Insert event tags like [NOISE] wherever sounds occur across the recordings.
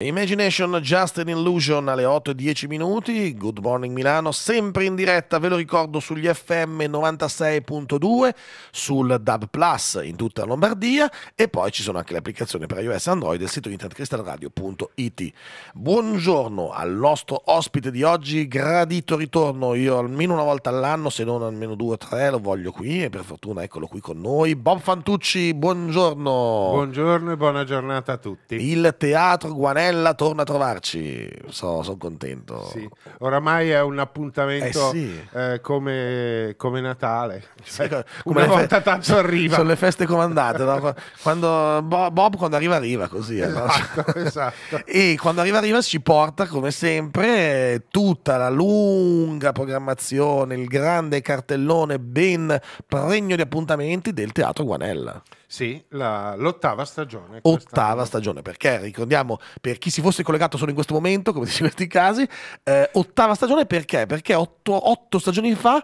Imagination Just an Illusion alle 8 e 10 minuti, Good Morning Milano, sempre in diretta, ve lo ricordo, sugli FM 96.2, sul DAB Plus in tutta Lombardia e poi ci sono anche le applicazioni per iOS e Android e sito internetcrystalradio.it. Buongiorno al nostro ospite di oggi, gradito ritorno, io almeno una volta all'anno, se non almeno due o tre, lo voglio qui e per fortuna eccolo qui con noi, Bob Fantucci, buongiorno. Buongiorno e buona giornata a tutti. Il teatro Guanello Brunella torna a trovarci. So, sono contento. Sì. Oramai è un appuntamento eh sì. eh, come, come, Natale. Cioè, come una volta tanto arriva. Sono le feste comandate. No? Quando, Bob quando arriva arriva così. Eh, esatto, no? [LAUGHS] esatto. E quando arriva arriva ci porta come sempre tutta la lunga programmazione, il grande cartellone ben pregno di appuntamenti del Teatro Guanella. Sì, la, l'ottava stagione. Ottava stagione, perché ricordiamo per chi si fosse collegato solo in questo momento, come [LAUGHS] dice in questi casi, eh, ottava stagione perché? Perché otto, otto stagioni fa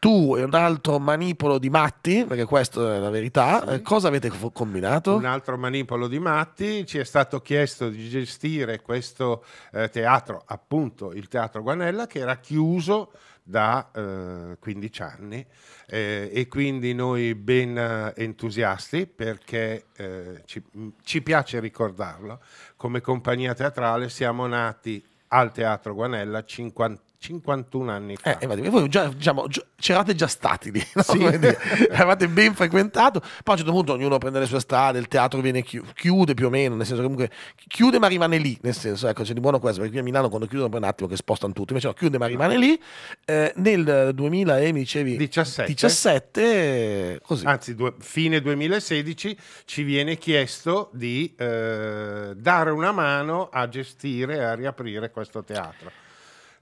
tu e un altro manipolo di matti, perché questa è la verità, sì. Eh, cosa avete combinato? Un altro manipolo di matti, ci è stato chiesto di gestire questo eh, teatro, appunto il Teatro Guanella, che era chiuso da eh, 15 anni eh, e quindi noi ben eh, entusiasti perché eh, ci, mm, ci, piace ricordarlo, come compagnia teatrale siamo nati al Teatro Guanella 50 51 anni fa. Eh, e voi già, diciamo, c'erate già stati lì, [LAUGHS] no? sì. eravate ben frequentato, poi a un certo punto ognuno prende le sue strade, il teatro viene chi- chiude più o meno, nel senso che comunque chiude ma rimane lì, nel senso, ecco, c'è di buono questo, perché qui a Milano quando chiudono poi un attimo che spostano tutto, invece no, chiude ma rimane lì, eh, nel 2000 e eh, mi dicevi 17, 17 così. Anzi, due, fine 2016 ci viene chiesto di eh, dare una mano a gestire, a riaprire questo teatro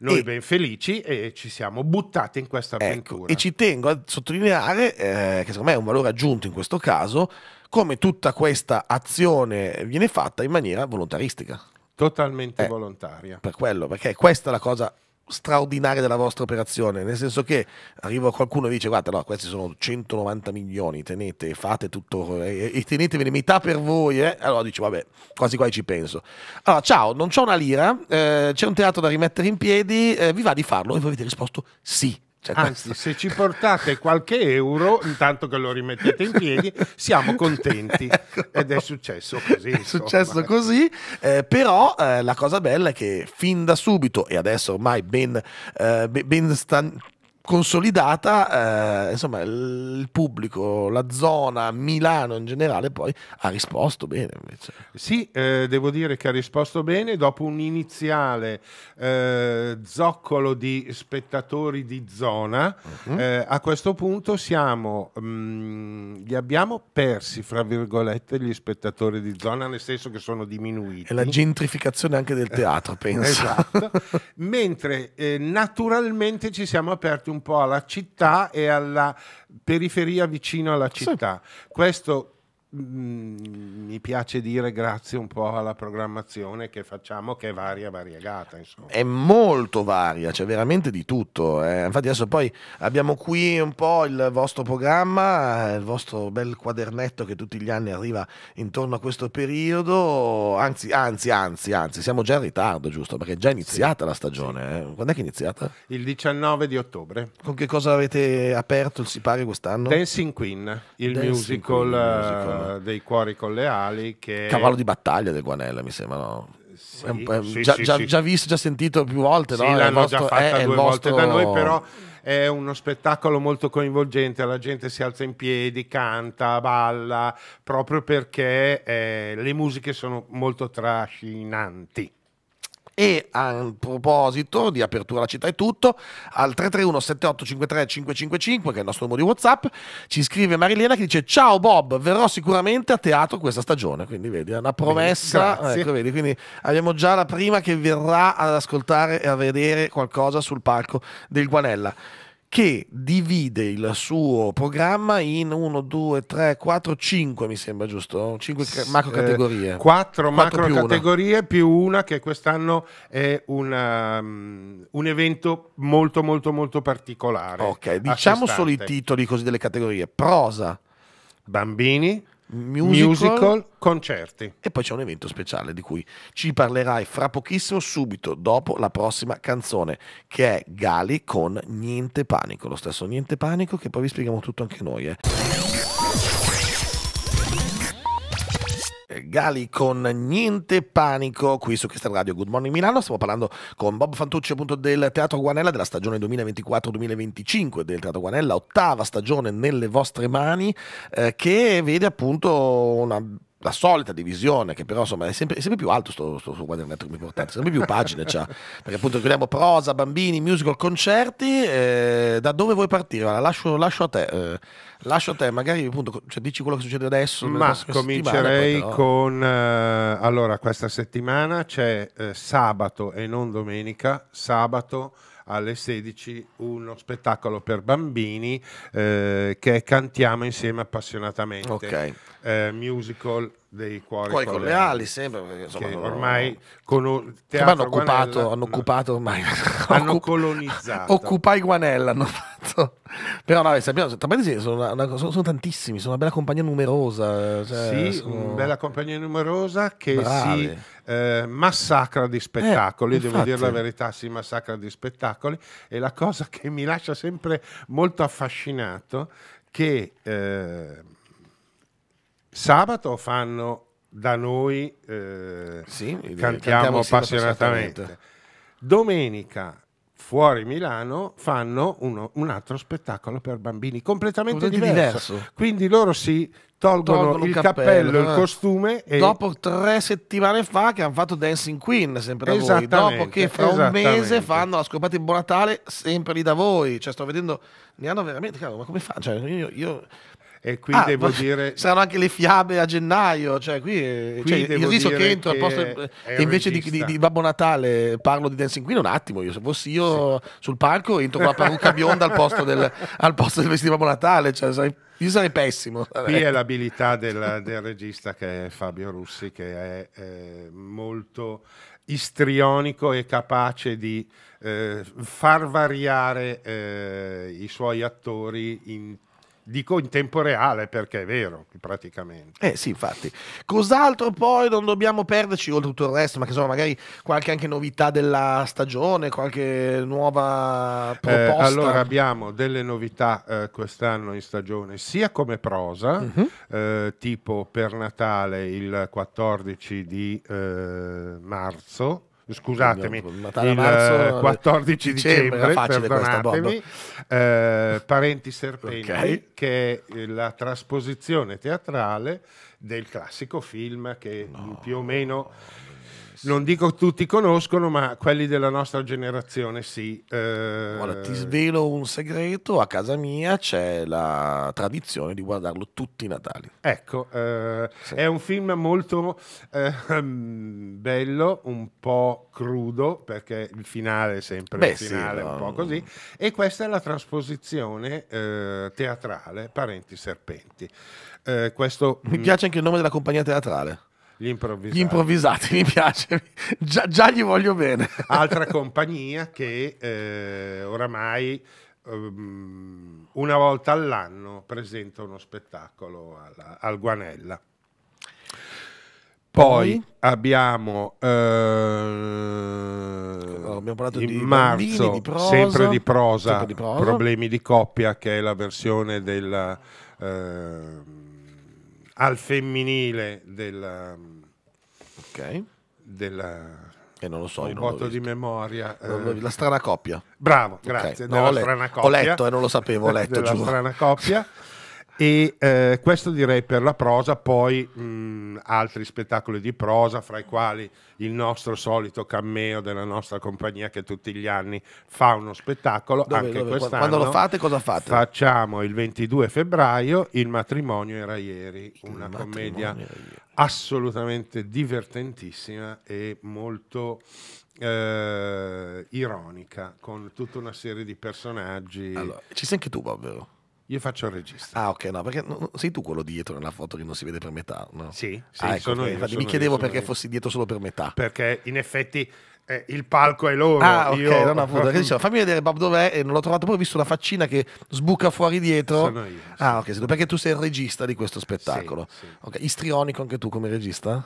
noi e... ben felici e ci siamo buttati in questa ecco, avventura. Ecco, e ci tengo a sottolineare, eh, che secondo me è un valore aggiunto in questo caso, come tutta questa azione viene fatta in maniera volontaristica. Totalmente eh, volontaria. Per quello, perché questa è la cosa straordinaria della vostra operazione, nel senso che arriva qualcuno e dice guarda no, questi sono 190 milioni, tenete, fate tutto e, e tenetevene metà per voi, eh? allora dici vabbè, quasi quasi ci penso. Allora ciao, non c'ho una lira, eh, c'è un teatro da rimettere in piedi, eh, vi va di farlo? E voi avete risposto sì, cioè, Anzi, se ci portate qualche euro, intanto che lo rimettete in piedi, siamo contenti. [LAUGHS] Ecco. Ed è successo così. È successo così, eh, però eh, la cosa bella è che fin da subito, e adesso ormai ben, eh, ben stan consolidata, eh, insomma, il pubblico, la zona, Milano in generale, poi ha risposto bene. Invece. Sì, eh, devo dire che ha risposto bene dopo un iniziale eh, zoccolo di spettatori di zona. Uh mhm. eh, -huh. a questo punto siamo, mh, mm, li abbiamo persi, fra virgolette, gli spettatori di zona, nel senso che sono diminuiti. E la gentrificazione anche del teatro, penso. esatto. [LAUGHS] Mentre eh, naturalmente ci siamo aperti un po' alla città e alla periferia vicino alla città. Sì. Questo Mm, mi piace dire grazie un po' alla programmazione che facciamo che è varia, variegata. Insomma. È molto varia, c'è cioè veramente di tutto. Eh. Infatti adesso poi abbiamo qui un po' il vostro programma, il vostro bel quadernetto che tutti gli anni arriva intorno a questo periodo. Anzi, anzi, anzi, anzi, siamo già in ritardo, giusto? Perché è già iniziata sì. la stagione. Sì. Eh. Quando è che è iniziata? Il 19 di ottobre. Con che cosa avete aperto il sipario quest'anno? Dancing Queen, il Dancing musical. Queen, musical eh, dei cuori con le ali che... Cavallo di battaglia del Guanella, mi sembra, no? Sì, è, sì, già, sì, già, già, visto, già sentito più volte, no? l'hanno vostro, già fatta è, due è volte da noi, però è uno spettacolo molto coinvolgente, la gente si alza in piedi, canta, balla, proprio perché eh, le musiche sono molto trascinanti. E a proposito di apertura alla città e tutto, al 331 7853 555, che è il nostro numero di WhatsApp, ci scrive Marilena che dice ciao Bob, verrò sicuramente a teatro questa stagione, quindi vedi, è una promessa, ecco, vedi, quindi abbiamo già la prima che verrà ad ascoltare e a vedere qualcosa sul palco del Guanella che divide il suo programma in 1, 2, 3, 4, 5 mi sembra giusto? 5 S- macro categorie. 4 eh, macro più categorie una. più una che quest'anno è una, um, un evento molto molto molto particolare. Ok, diciamo solo i titoli così delle categorie. Prosa. Bambini musical, musical, concerti. E poi c'è un evento speciale di cui ci parlerai fra pochissimo, subito dopo la prossima canzone, che è Gali con Niente Panico. Lo stesso Niente Panico che poi vi spieghiamo tutto anche noi. Eh. Gali con Niente Panico qui su Cristian Radio Good Morning Milano. Stiamo parlando con Bob Fantucci appunto del Teatro Guanella della stagione 2024-2025 del Teatro Guanella, ottava stagione nelle vostre mani eh, che vede appunto una la solita divisione, che però insomma è sempre, è sempre più alto sto, sto, sto quadernetto che mi portate, sempre più pagine c'ha, [LAUGHS] perché appunto chiudiamo prosa, bambini, musical, concerti, eh, da dove vuoi partire? Allora, lascio, lascio, a te, eh, lascio a te, magari appunto cioè, dici quello che succede adesso. Ma comincerei però... con, eh, allora questa settimana c'è eh, sabato e non domenica, sabato alle 16 uno spettacolo per bambini eh, che cantiamo insieme appassionatamente. Okay. Eh, musical dei cuori, cuori con, con le ali, sempre perché, insomma, che ormai con teatro hanno occupato, Guanella, hanno occupato ormai [LAUGHS] hanno [LAUGHS] colonizzato occupai Guanella hanno fatto però no, sappiamo, sì, sono, una, sono, sono, tantissimi sono una bella compagnia numerosa cioè, sì, sono... una bella compagnia numerosa che Bravi. si eh, massacra di eh, spettacoli eh, devo dire la verità si massacra di spettacoli e la cosa che mi lascia sempre molto affascinato che eh, Sabato fanno da noi, eh, sì, eh, cantiamo, cantiamo appassionatamente. Domenica fuori Milano fanno uno, un altro spettacolo per bambini completamente diverso. diverso. Quindi loro si tolgono, tolgono il cappello, il eh. costume. E... Dopo tre settimane fa che hanno fatto Dancing Queen, sempre da voi. Dopo che fra un mese fanno la scopata di Buon Natale, sempre lì da voi. Cioè, sto vedendo, ne hanno veramente, cavolo, ma come fa? Cioè, io, io e qui ah, devo dire. [LAUGHS] Saranno anche le fiabe a gennaio. Cioè, qui, eh, qui cioè, devo il riso che entro che al posto. E invece di, di, di, Babbo Natale parlo di Dancing Queen un attimo. Io, se fossi io sì. sul palco, entro con la parrucca bionda al posto, del, [LAUGHS] al posto del vestito di Babbo Natale. Cioè, sai, io sarei pessimo. Qui è [LAUGHS] ecco. l'abilità del, del, regista che è Fabio Russi, che è eh, molto istrionico e capace di eh, far variare eh, i suoi attori in Dico in tempo reale perché è vero, praticamente. Eh sì, infatti. Cos'altro poi non dobbiamo perderci, oltre tutto il resto, ma che sono magari qualche anche novità della stagione, qualche nuova eh, proposta? Eh, allora abbiamo delle novità eh, quest'anno in stagione, sia come prosa, uh mhm. -huh. eh, tipo per Natale il 14 di eh, marzo, scusatemi, il marzo, 14 eh, dicembre, dicembre perdonatemi, eh, Parenti Serpenti, okay. che è la trasposizione teatrale del classico film che no, più o meno non dico tutti conoscono, ma quelli della nostra generazione sì. Eh... Guarda, ti svelo un segreto, a casa mia c'è la tradizione di guardarlo tutti i Natali. Ecco, eh, sì. è un film molto eh, bello, un po' crudo, perché il finale è sempre Beh, il finale, sì, un no. po' così, e questa è la trasposizione eh, teatrale, Parenti Serpenti. Eh, questo, Mi piace anche il nome della compagnia teatrale. Gli improvvisati. Gli improvvisati, mi piace. Già, già gli voglio bene. Altra compagnia che eh, oramai um, una volta all'anno presenta uno spettacolo alla, al Guanella. Poi, abbiamo eh, oh, abbiamo parlato in di marzo, bambini, di prosa, sempre, di prosa, sempre di prosa, Problemi di coppia, che è la versione del, eh, al femminile del ehm, Ok. Della, e non lo so, un voto di memoria. Eh... La strana coppia. Bravo, grazie. Okay. No, ho, le... ho letto e non lo sapevo, ho letto. [LAUGHS] della giù. strana coppia. [LAUGHS] E eh, questo direi per la prosa, poi mh, altri spettacoli di prosa, fra i quali il nostro solito cameo della nostra compagnia che tutti gli anni fa uno spettacolo. Dove, anche dove? quest'anno. Quando lo fate, cosa fate? Facciamo il 22 febbraio Il matrimonio era ieri, il una commedia ieri. assolutamente divertentissima e molto eh, ironica, con tutta una serie di personaggi. Allora, ci sei anche tu, Bob, vero? Io faccio il regista. Ah, ok, no, perché no, sei tu quello dietro nella foto che non si vede per metà, no? Sì, sì ah, ecco, sono io, sono mi chiedevo io, perché io. fossi dietro solo per metà. Perché in effetti eh, il palco è loro. Ah, ok, io... non appunto, che dicevo, [LAUGHS] fammi vedere Bob dov'è e non l'ho trovato, poi ho visto una faccina che sbuca fuori dietro. Sono io. Ah, ok, perché tu sei il regista di questo spettacolo. Sì, sì. Okay. Istrionico anche tu come regista?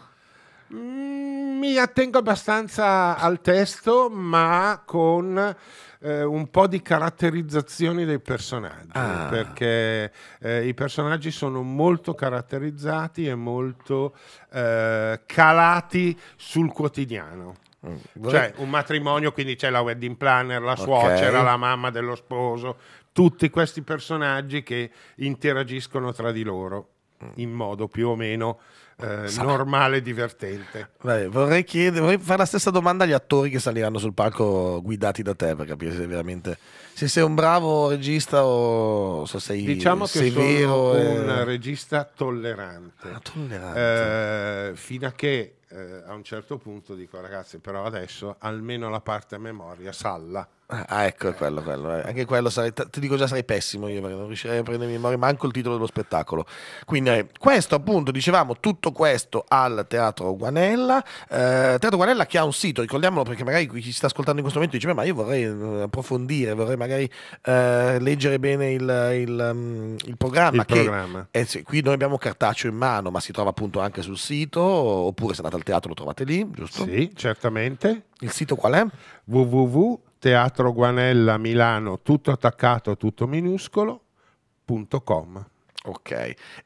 Mm, mi attengo abbastanza al testo, ma con eh, un po' di caratterizzazioni dei personaggi, ah. perché eh, i personaggi sono molto caratterizzati e molto eh, calati sul quotidiano. Mm. Cioè, un matrimonio, quindi c'è la wedding planner, la okay. suocera, la mamma dello sposo, tutti questi personaggi che interagiscono tra di loro mm. in modo più o meno eh, normale e divertente. Beh, vorrei, chiedere, vorrei fare la stessa domanda agli attori che saliranno sul palco guidati da te per capire se veramente se sei un bravo regista o se sei vero. diciamo Che sono e... un regista tollerante. Ah, tollerante. Eh, fino a che eh, a un certo punto dico ragazzi però adesso almeno la parte a memoria salla Ah, ecco, eh, quello, eh. quello. Eh. Anche quello sarei, ti dico già sarei pessimo io perché non riuscirei a prendermi in memoria manco il titolo dello spettacolo. Quindi eh, questo appunto, dicevamo, tutto questo al Teatro Guanella. Eh, Teatro Guanella che ha un sito, ricordiamolo perché magari chi ci sta ascoltando in questo momento dice, ma io vorrei approfondire, vorrei magari eh, leggere bene il, il, mm, il programma. Il che, programma. Sì, qui noi abbiamo cartaceo in mano, ma si trova appunto anche sul sito, oppure se andate al teatro lo trovate lì, giusto? Sì, certamente. Il sito qual è? www Teatro Guanella Milano, tutto attaccato, tutto minuscolo.com. Ok,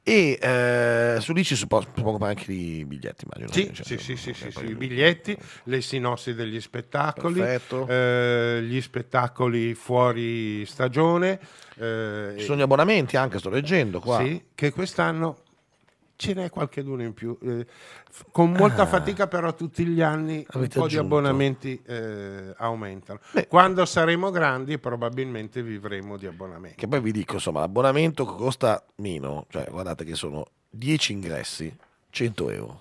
e eh, su lì ci si può, si anche i biglietti, immagino. Sì, cioè, sì, sì, sì, sì, sì, i biglietti, le sinossi degli spettacoli, eh, gli spettacoli fuori stagione. Eh, ci sono gli abbonamenti anche, sto leggendo qua. Sì, che quest'anno ce n'è qualcheduno in più. Eh, con molta ah, fatica, però, tutti gli anni un po' aggiunto. di abbonamenti eh, aumentano. Beh, Quando saremo grandi, probabilmente vivremo di abbonamenti. Che poi vi dico, insomma, l'abbonamento costa meno, cioè guardate che sono 10 ingressi, 100 euro.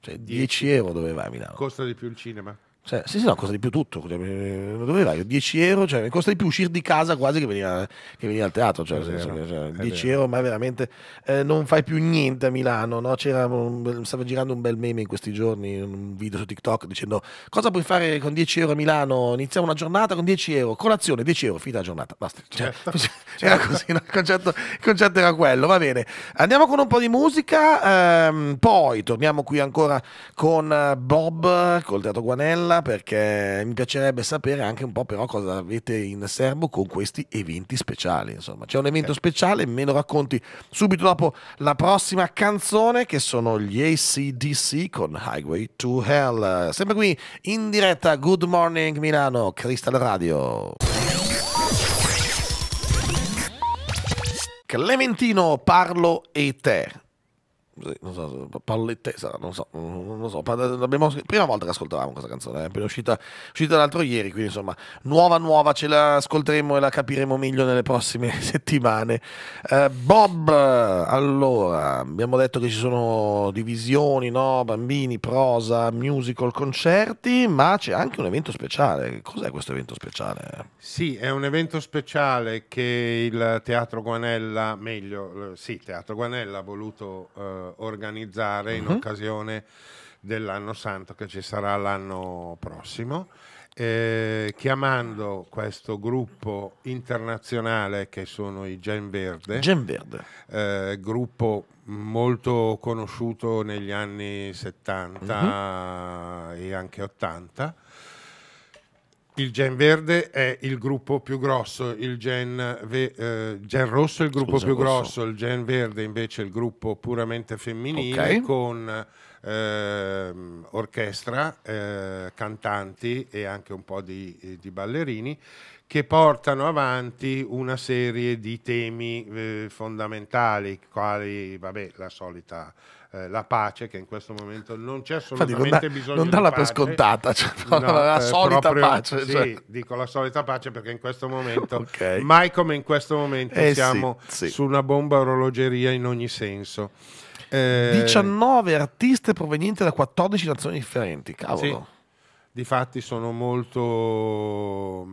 Cioè 10, 10 euro dove vai a Milano? Costa di più il cinema? Cioè, sì, sì, no, costa di più tutto. Dove vai? 10 euro, cioè, costa di più uscire di casa quasi che venire, che venire al teatro. Cioè, vero, cioè 10 vero. euro, ma veramente eh, non fai più niente a Milano. No? Un, stava girando un bel meme in questi giorni, un video su TikTok dicendo cosa puoi fare con 10 euro a Milano? Iniziamo una giornata con 10 euro, colazione 10 euro, finita la giornata. Basta. Cioè certo, [LAUGHS] cioè, certo. Era così, no? il, concetto, il, concetto, era quello. Va bene, andiamo con un po' di musica, ehm, poi torniamo qui ancora con eh, Bob, col Teatro Guanella parla perché mi piacerebbe sapere anche un po' però cosa avete in serbo con questi eventi speciali. Insomma, c'è un evento speciale, me lo racconti subito dopo la prossima canzone che sono gli ACDC con Highway to Hell. Sempre qui in diretta Good Morning Milano, Crystal Radio. Clementino, parlo e te. Sì, non so, Paolo non so, non so abbiamo, prima volta che ascoltavamo questa canzone, eh, è appena uscita, uscita l'altro ieri, quindi insomma, nuova nuova, ce la ascolteremo e la capiremo meglio nelle prossime [LAUGHS] settimane. Eh, Bob, allora, abbiamo detto che ci sono divisioni, no? bambini, prosa, musical, concerti, ma c'è anche un evento speciale. Cos'è questo evento speciale? Sì, è un evento speciale che il Teatro Guanella, meglio, sì, Teatro Guanella ha voluto... Eh, eh, organizzare in uh mhm. -huh. occasione dell'anno santo che ci sarà l'anno prossimo. Eh, chiamando questo gruppo internazionale che sono i Gen Verde, Gen Verde. Eh, gruppo molto conosciuto negli anni 70 uh -huh. e anche 80, il Gen Verde è il gruppo più grosso, il Gen, ve, eh, gen Rosso è il gruppo Scusa, più grosso. grosso. il Gen Verde invece è il gruppo puramente femminile okay. con eh, orchestra, eh, cantanti e anche un po' di, di, ballerini che portano avanti una serie di temi eh, fondamentali, quali vabbè, la solita eh, la pace, che in questo momento non c'è assolutamente [LAUGHS] non dà, bisogno non darla per scontata, cioè, no, no, eh, la solita proprio, pace. Sì, cioè. dico la solita pace perché in questo momento, okay. mai come in questo momento, eh, siamo sì, sì. su una bomba orologeria in ogni senso. Eh, 19 artiste provenienti da 14 nazioni differenti, cavolo di fatti sono molto mh,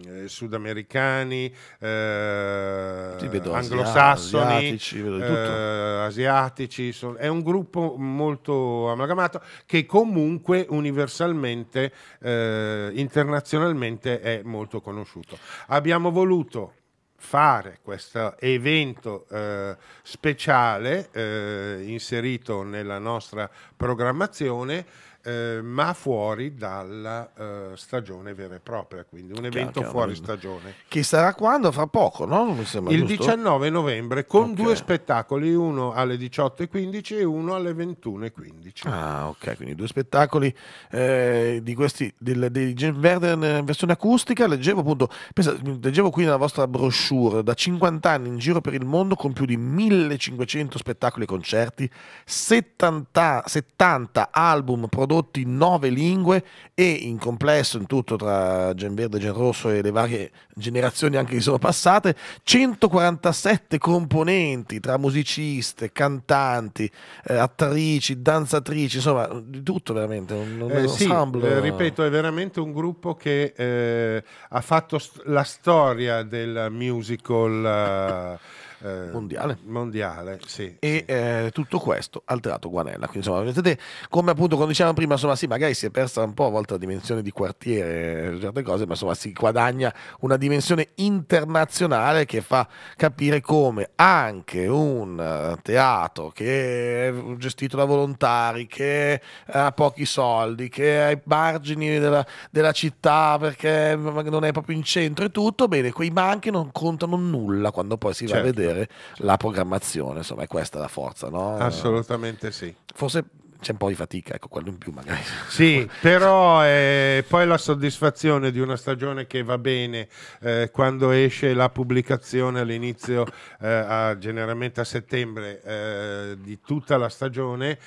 mm, sudamericani, eh, anglosassoni, asiatici, eh, asiatici son, è un gruppo molto amalgamato che comunque universalmente, eh, internazionalmente è molto conosciuto. Abbiamo voluto fare questo evento eh, speciale eh, inserito nella nostra programmazione eh, ma fuori dalla eh, stagione vera e propria, quindi un evento chiaro, fuori chiaro. stagione. Che sarà quando? Fra poco, no? Sembra, il giusto? 19 novembre con okay. due spettacoli, uno alle 18.15 e uno alle 21.15. Ah, ok, quindi due spettacoli eh, di questi, del, dei Verde in eh, versione acustica. Leggevo appunto, pensa, leggevo qui nella vostra brochure, da 50 anni in giro per il mondo con più di 1500 spettacoli e concerti, 70, 70 album prodotti prodotti in nove lingue e in complesso, in tutto tra gen verde, gen rosso e le varie generazioni anche che sono passate, 147 componenti tra musiciste, cantanti, eh, attrici, danzatrici, insomma, di tutto veramente. Un, un eh, sì, eh, ripeto, è veramente un gruppo che eh, ha fatto la storia del musical. Eh, eh, mondiale. mondiale sì, e sì. Eh, tutto questo alterato Guanella. Quindi, insomma, vedete come appunto quando dicevamo prima, insomma, sì, magari si è persa un po' a volte la dimensione di quartiere, eh, certe cose, ma insomma si guadagna una dimensione internazionale che fa capire come anche un eh, teatro che è gestito da volontari, che ha pochi soldi, che è ai margini della, della città perché non è proprio in centro e tutto, bene, quei manchi non contano nulla quando poi si va a certo. vedere vedere la programmazione, insomma è questa la forza, no? Assolutamente sì. Forse c'è un po' di fatica, ecco, quello in più magari. Sì, però eh, poi la soddisfazione di una stagione che va bene eh, quando esce la pubblicazione all'inizio, eh, a, generalmente a settembre, eh, di tutta la stagione,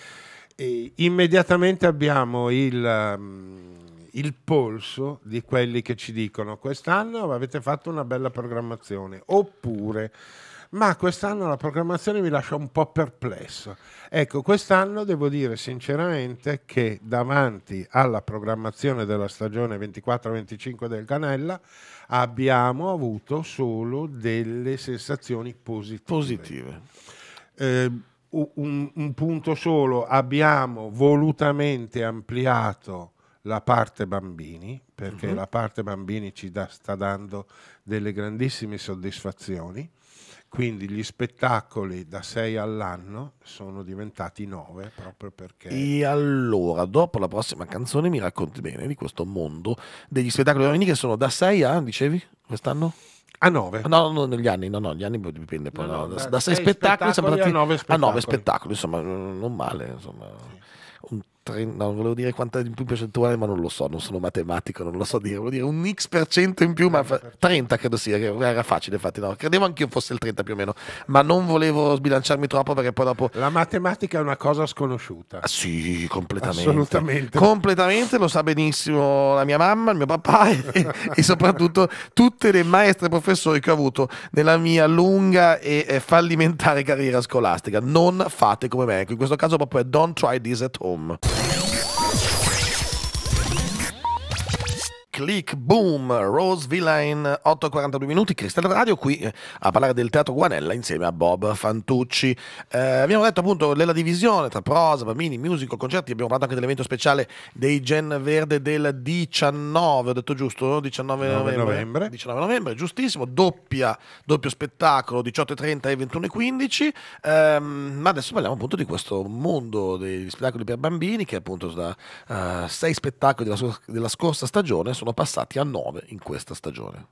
immediatamente abbiamo il... Um, il polso di quelli che ci dicono quest'anno avete fatto una bella programmazione oppure ma quest'anno la programmazione mi lascia un po' perplesso. Ecco, quest'anno devo dire sinceramente che davanti alla programmazione della stagione 24-25 del Canella abbiamo avuto solo delle sensazioni positive. Positive. Eh, un, un, punto solo, abbiamo volutamente ampliato la parte bambini, perché uh mhm. -huh. la parte bambini ci da, sta dando delle grandissime soddisfazioni. Quindi gli spettacoli da sei all'anno sono diventati nove proprio perché... E allora, dopo la prossima canzone mi racconti bene di questo mondo degli spettacoli giovanili che sono da sei a, dicevi, quest'anno? A 9? Ah, no, no, negli anni, no, no, gli anni dipende poi. No, no, da, da, da 6 spettacoli, spettacoli a 9 spettacoli. spettacoli. insomma, non male. Insomma. Sì. 30, no, volevo dire quanta in più percentuale, ma non lo so, non sono matematico, non lo so dire, volevo dire un x% per cento in più, ma 30 credo sia, era facile infatti, no, credevo anch'io fosse il 30 più o meno, ma non volevo sbilanciarmi troppo perché poi dopo... La matematica è una cosa sconosciuta. Ah, sì, completamente. Assolutamente. Completamente, lo sa benissimo la mia mamma, il mio papà [LAUGHS] e, e soprattutto tutte le maestre e professori che ho avuto nella mia lunga e fallimentare carriera scolastica. Non fate come me, in questo caso proprio è don't try this at home. Yeah. click, boom, Rose Villain, 8.42 minuti, Cristal Radio qui eh, a parlare del Teatro Guanella insieme a Bob Fantucci. Eh, abbiamo detto appunto della divisione tra prosa, bambini, musical, concerti, abbiamo parlato anche dell'evento speciale dei Gen Verde del 19, ho detto giusto? 19 novembre. novembre. 19 novembre, giustissimo, doppia, doppio spettacolo, 18.30 e 21.15, eh, ma adesso parliamo appunto di questo mondo degli spettacoli per bambini che appunto da eh, sei spettacoli della, della scorsa stagione sono sono passati a 9 in questa stagione.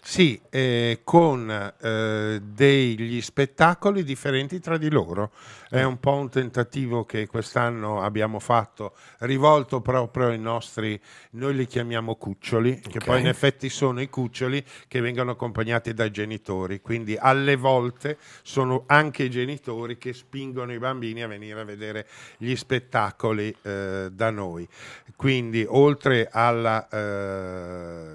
Sì, eh, con eh, degli spettacoli differenti tra di loro. È un po' un tentativo che quest'anno abbiamo fatto, rivolto proprio ai nostri, noi li chiamiamo cuccioli, okay. che poi in effetti sono i cuccioli che vengono accompagnati dai genitori. Quindi alle volte sono anche i genitori che spingono i bambini a venire a vedere gli spettacoli eh, da noi. Quindi oltre alla eh, eh,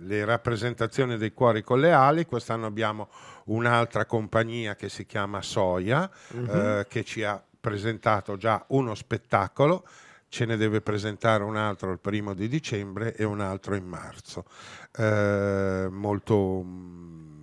le rappresentazioni dei cuori con le ali, quest'anno abbiamo un'altra compagnia che si chiama Soia mm-hmm. che ci ha presentato già uno spettacolo ce ne deve presentare un altro il primo di dicembre e un altro in marzo. Eh, molto mm,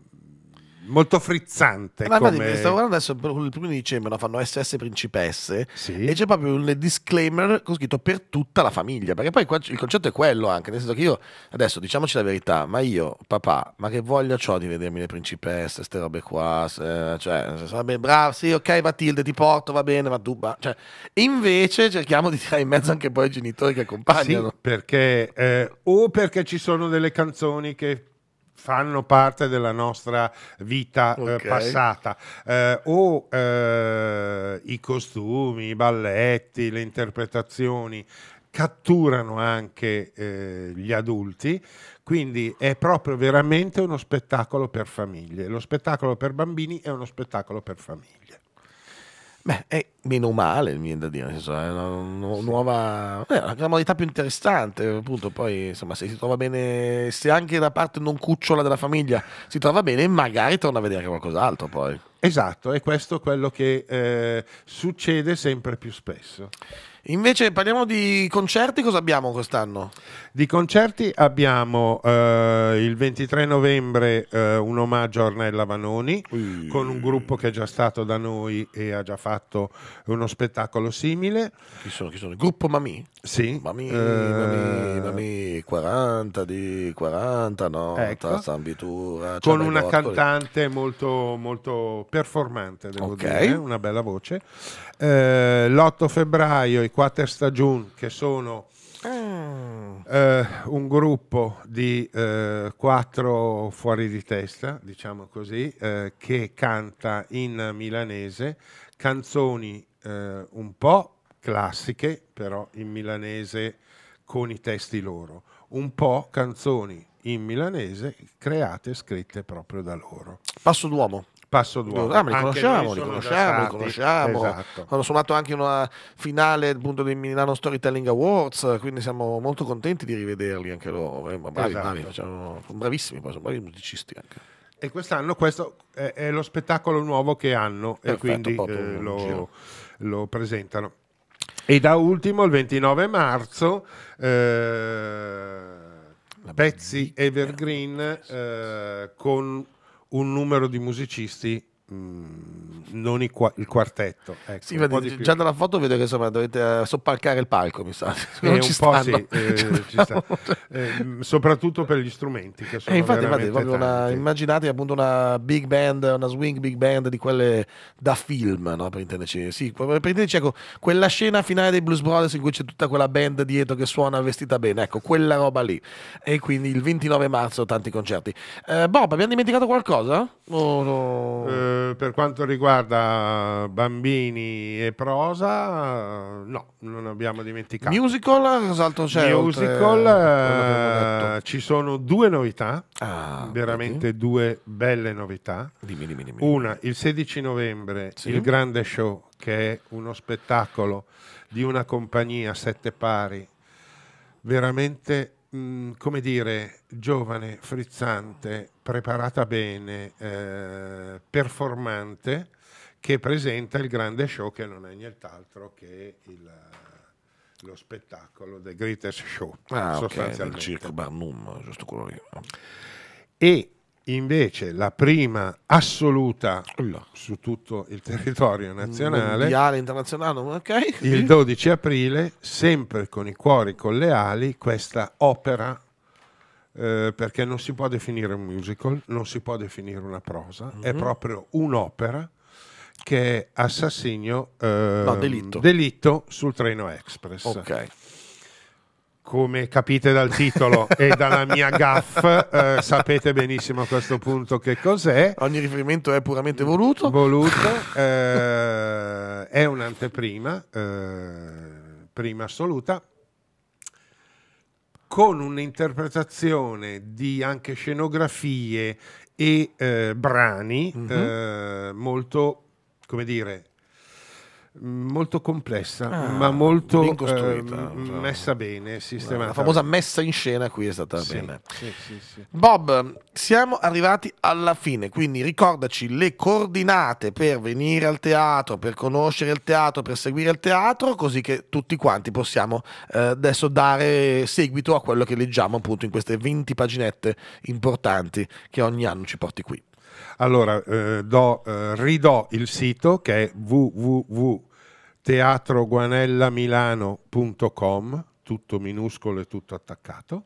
molto frizzante. Eh, ma come... infatti, stavo guardando adesso il primo di dicembre, la fanno SS Principesse sì. e c'è proprio un disclaimer con scritto per tutta la famiglia, perché poi il concetto è quello anche, nel senso che io, adesso diciamoci la verità, ma io, papà, ma che voglia ho di vedermi le principesse, queste robe qua, se, eh, cioè, se, bravo, sì, ok Matilde, ti porto, va bene, ma tu, ma, cioè, invece cerchiamo di tirare in mezzo anche poi i genitori che accompagnano. Sì, perché, eh, o perché ci sono delle canzoni che fanno parte della nostra vita eh, okay. eh, passata. Eh, o eh, i costumi, i balletti, le interpretazioni catturano anche eh, gli adulti, quindi è proprio veramente uno spettacolo per famiglie. Lo spettacolo per bambini è uno spettacolo per famiglie. Beh, è eh, meno male, mi viene da dire, senso, è una nuova è eh, una modalità più interessante, appunto, poi insomma, se si trova bene, se anche la parte non cucciola della famiglia si trova bene, magari torna a vedere qualcos'altro poi. Esatto, e questo è quello che eh, succede sempre più spesso. Invece parliamo di concerti, cosa abbiamo quest'anno? Di concerti abbiamo eh, il 23 novembre eh, un omaggio a Ornella Vanoni Ui. con un gruppo che è già stato da noi e ha già fatto uno spettacolo simile. Chi sono? Chi sono? Il gruppo Mamì? Sì. Mamì, eh... Mamì, Mamì, 40 di 40, no? Ecco. Sambitura. Con una bottoli. cantante molto, molto performante, devo okay. dire, una bella voce. Eh, l'8 febbraio i Quater Stagion, che sono ah. eh, un gruppo di eh, quattro fuori di testa, diciamo così, eh, che canta in milanese canzoni eh, un po' classiche, però in milanese con i testi loro, un po' canzoni in milanese create e scritte proprio da loro. Passo d'uomo. Passo d'uomo. Ah, ma li conosciamo, li conosciamo, li conosciamo. Esatto. Hanno suonato anche una finale appunto dei Milano Storytelling Awards, quindi siamo molto contenti di rivederli anche loro. Eh, bravi, esatto. bravi, sono bravissimi, sono bravi musicisti anche. E quest'anno questo è, è, lo spettacolo nuovo che hanno Perfetto, e quindi eh, lo, lo presentano. E da ultimo, il 29 marzo, eh, Pezzi Evergreen eh, con un numero di musicisti mh, mm, non il, qua- il quartetto. Ecco, sì, vedi, già dalla foto vedo che insomma, dovete uh, soppalcare il palco, mi sa. [LAUGHS] Non ci eh, un [LAUGHS] cioè, sta. Eh, soprattutto per gli strumenti che sono eh, infatti, infatti una, immaginate appunto una big band, una swing big band di quelle da film, no? per intenderci. Sì, per intenderci ecco, quella scena finale dei Blues Brothers in cui c'è tutta quella band dietro che suona vestita bene, ecco, quella roba lì. E quindi il 29 marzo tanti concerti. Eh, Bob, abbiamo dimenticato qualcosa? Oh, no. per quanto riguarda riguarda bambini e prosa, no, non abbiamo dimenticato. Musical, cos'altro c'è? Musical, eh, ci sono due novità, ah, veramente okay. due belle novità. Dimmi, dimmi, dimmi. Una, il 16 novembre, sì? il grande show, che è uno spettacolo di una compagnia a sette pari, veramente Mm, come dire, giovane, frizzante, preparata bene, eh, performante che presenta il grande show che non è nient'altro che il, lo spettacolo The Greatest Show, ah, sostanzialmente. Okay, circo Barnum, giusto quello lì. E invece la prima assoluta no. su tutto il territorio nazionale mondiale internazionale okay. il 12 aprile sempre con i cuori con le ali questa opera eh, perché non si può definire un musical non si può definire una prosa mm -hmm. è mhm. proprio un'opera che è assassino ehm, no, delitto. delitto. sul treno express. Ok. Come capite dal titolo [LAUGHS] e dalla mia gaff, eh, sapete benissimo a questo punto che cos'è. Ogni riferimento è puramente voluto. Voluto, [LAUGHS] eh, è un'anteprima, eh, prima assoluta, con un'interpretazione di anche scenografie e eh, brani mm -hmm. eh, molto come dire, molto complessa, ah, ma molto ben costruita, eh, messa bene, sistemata. La famosa messa in scena qui è stata sì, bene. Sì, sì, Bob, siamo arrivati alla fine, quindi ricordaci le coordinate per venire al teatro, per conoscere il teatro, per seguire il teatro, così che tutti quanti possiamo eh, adesso dare seguito a quello che leggiamo appunto in queste 20 paginette importanti che ogni anno ci porti qui. Allora, eh, do, eh, ridò il sito che è www.teatroguanellamilano.com, tutto minuscolo e tutto attaccato.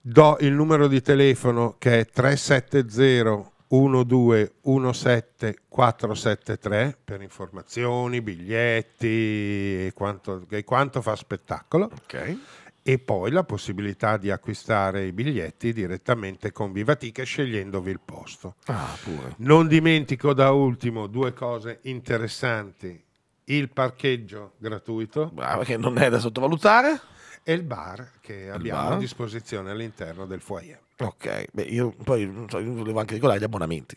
Do il numero di telefono che è 370 1217 473 per informazioni, biglietti e quanto, e quanto fa spettacolo. Okay e poi la possibilità di acquistare i biglietti direttamente con Vivatica scegliendovi il posto. Ah, non dimentico da ultimo due cose interessanti. Il parcheggio gratuito. Bravo, ah, che non è da sottovalutare. E il bar che il abbiamo bar. a disposizione all'interno del foyer. Ok, Beh, io poi io volevo anche ricordare gli abbonamenti.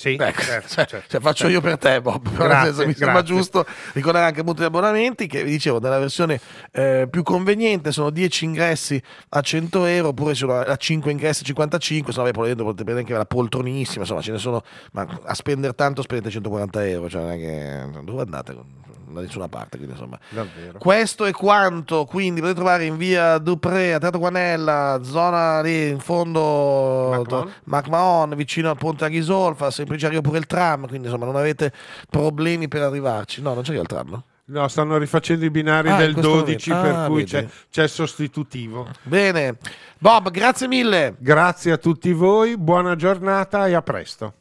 Sì, ecco, certo, cioè, certo, cioè, faccio certo. io per te, Bob. grazie, senso, mi sembra giusto ricordare anche il punto di abbonamenti che vi dicevo nella versione eh, più conveniente sono 10 ingressi a 100 euro oppure sono a 5 ingressi a 55. Se no, volendo potete prendere anche la poltronissima. Insomma, ce ne sono, ma a spendere tanto spendete 140 euro. Cioè, non è che dove andate? da nessuna parte. Quindi, insomma. Questo è quanto, quindi potete trovare in via Dupré, a Teatro Guanella, zona lì in fondo MacMahon, vicino al ponte Aghisolfa, semplice arrivo pure il tram, quindi insomma non avete problemi per arrivarci. No, non c'è il tram, no? No, stanno rifacendo i binari ah, del 12, ah, per cui c'è, il sostitutivo. Bene, Bob, grazie mille. Grazie a tutti voi, buona giornata e a presto.